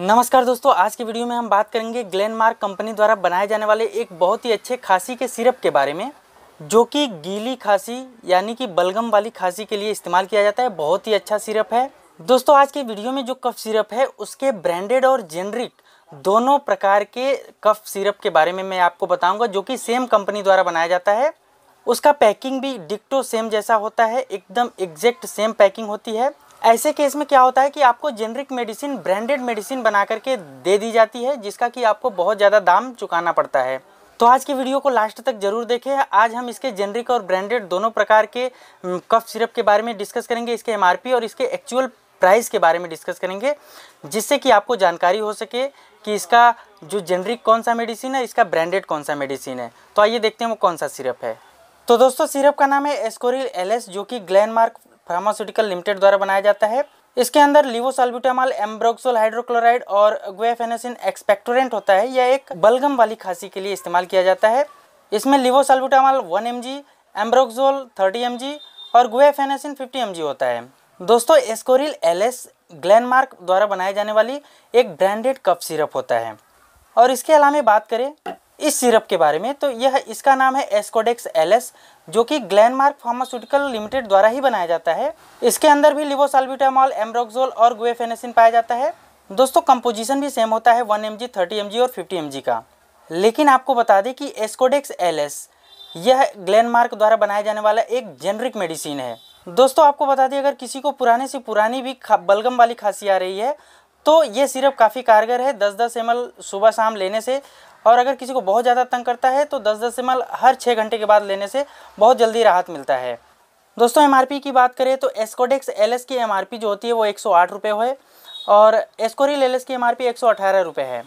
नमस्कार दोस्तों आज की वीडियो में हम बात करेंगे ग्लेनमार्क कंपनी द्वारा बनाए जाने वाले एक बहुत ही अच्छे खांसी के सिरप के बारे में जो कि गीली खांसी यानी कि बलगम वाली खांसी के लिए इस्तेमाल किया जाता है बहुत ही अच्छा सिरप है दोस्तों आज की वीडियो में जो कफ सिरप है उसके ब्रांडेड और जेनरिक दोनों प्रकार के कफ सिरप के बारे में मैं आपको बताऊंगा जो कि सेम कंपनी द्वारा बनाया जाता है उसका पैकिंग भी डिक्टो सेम जैसा होता है एकदम एग्जैक्ट सेम पैकिंग होती है ऐसे केस में क्या होता है कि आपको जेनरिक मेडिसिन ब्रांडेड मेडिसिन बना करके दे दी जाती है जिसका कि आपको बहुत ज़्यादा दाम चुकाना पड़ता है तो आज की वीडियो को लास्ट तक जरूर देखें आज हम इसके जेनरिक और ब्रांडेड दोनों प्रकार के कफ सिरप के बारे में डिस्कस करेंगे इसके एम और इसके एक्चुअल प्राइस के बारे में डिस्कस करेंगे जिससे कि आपको जानकारी हो सके कि इसका जो जेनरिक कौन सा मेडिसिन है इसका ब्रांडेड कौन सा मेडिसिन है तो आइए देखते हैं वो कौन सा सिरप है तो दोस्तों सिरप का नाम है एस्कोरिल एलएस जो कि ग्लैनमार्क फार्मास्यूटिकल लिमिटेड द्वारा बनाया जाता है इसके अंदर लिवोसल्ब्यूटामॉल एम्ब्रोक्सोल हाइड्रोक्लोराइड और ग्वेफेनोसिन एक्सपेक्टोरेंट होता है यह एक बलगम वाली खांसी के लिए इस्तेमाल किया जाता है इसमें levosalbutamol one M G ambroxol thirty M G और गुएफेनासिन फिफ्टी एम जी होता है दोस्तों एस्कोरिल एस ग्लैनमार्क द्वारा बनाए जाने वाली एक ब्रांडेड कफ सिरप होता है और इसके अलावा बात करें इस सिरप के बारे में तो यह इसका नाम है एस्कोडेक्स एलएस जो कि ग्लैनमार्क फार्मास्यूटिकल लिमिटेड द्वारा ही बनाया जाता है इसके अंदर भी लिवोसाल्बिटामॉल एमरोक्जोल और गुएफेनेसिन पाया जाता है दोस्तों कंपोजिशन भी सेम होता है one M G thirty M G और फिफ्टी एम जी का लेकिन आपको बता दें कि एस्कोडेक्स एल यह ग्लैनमार्क द्वारा बनाया जाने वाला एक जेनरिक मेडिसिन है दोस्तों आपको बता दें अगर किसी को पुराने से पुरानी भी बलगम वाली खांसी आ रही है तो ये सिरप काफ़ी कारगर है दस दस एम सुबह शाम लेने से और अगर किसी को बहुत ज़्यादा तंग करता है तो दस दशमलव हर छः घंटे के बाद लेने से बहुत जल्दी राहत मिलता है दोस्तों एमआरपी की बात करें तो एस्कोडेक्स एल की एमआरपी जो होती है वो एक सौ आठ रुपये है और एस्कोरिल एल की एम एक सौ अठारह रुपये है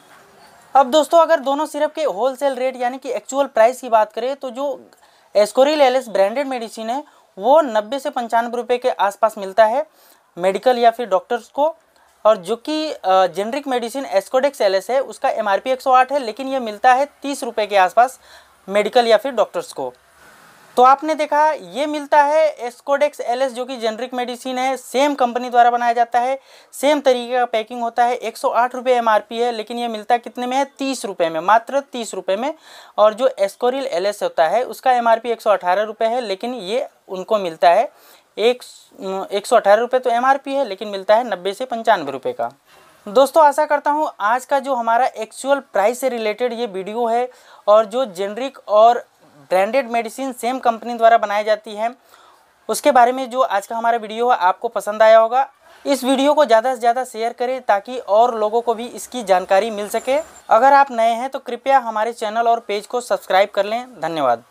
अब दोस्तों अगर दोनों सिरप के होल रेट यानी कि एक्चुअल प्राइस की बात करें तो जो एस्कोरिल एल ब्रांडेड मेडिसिन है वो नब्बे से पंचानवे रुपये के आसपास मिलता है मेडिकल या फिर डॉक्टर्स को और जो कि जेनरिक मेडिसिन एस्कोडेक्स एल है उसका एम आर है लेकिन ये मिलता है तीस रुपये के आसपास मेडिकल या फिर डॉक्टर्स को तो आपने देखा ये मिलता है एस्कोडेक्स एल जो कि जेनरिक मेडिसिन है सेम कंपनी द्वारा बनाया जाता है सेम तरीके का पैकिंग होता है एक सौ आठ रुपये एम है लेकिन ये मिलता कितने में है तीस रुपये में मात्र तीस रुपये में और जो एस्कोरिल एल होता है उसका एम आर पी है लेकिन ये उनको मिलता है एक एक सौ अठारह रुपये तो पी है लेकिन मिलता है नब्बे से पंचानवे रुपये का दोस्तों आशा करता हूँ आज का जो हमारा एक्चुअल प्राइस से रिलेटेड ये वीडियो है और जो जेनरिक और ब्रांडेड मेडिसिन सेम कंपनी द्वारा बनाई जाती है उसके बारे में जो आज का हमारा वीडियो है आपको पसंद आया होगा इस वीडियो को ज़्यादा से ज़्यादा शेयर करें ताकि और लोगों को भी इसकी जानकारी मिल सके अगर आप नए हैं तो कृपया हमारे चैनल और पेज को सब्सक्राइब कर लें धन्यवाद